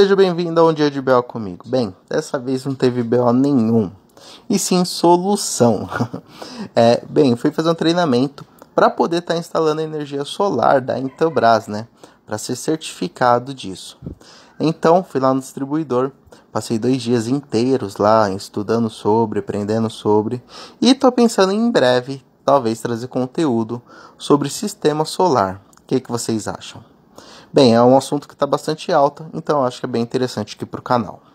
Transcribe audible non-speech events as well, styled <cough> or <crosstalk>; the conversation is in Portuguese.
Seja bem-vindo a Um Dia de BO comigo. Bem, dessa vez não teve BO nenhum. E sim solução. <laughs> é, bem, fui fazer um treinamento para poder estar tá instalando energia solar da Intelbras, né? Para ser certificado disso. Então, fui lá no distribuidor, passei dois dias inteiros lá estudando sobre, aprendendo sobre, e tô pensando em breve, talvez, trazer conteúdo sobre sistema solar. O que, que vocês acham? Bem, é um assunto que está bastante alta, então acho que é bem interessante aqui para o canal.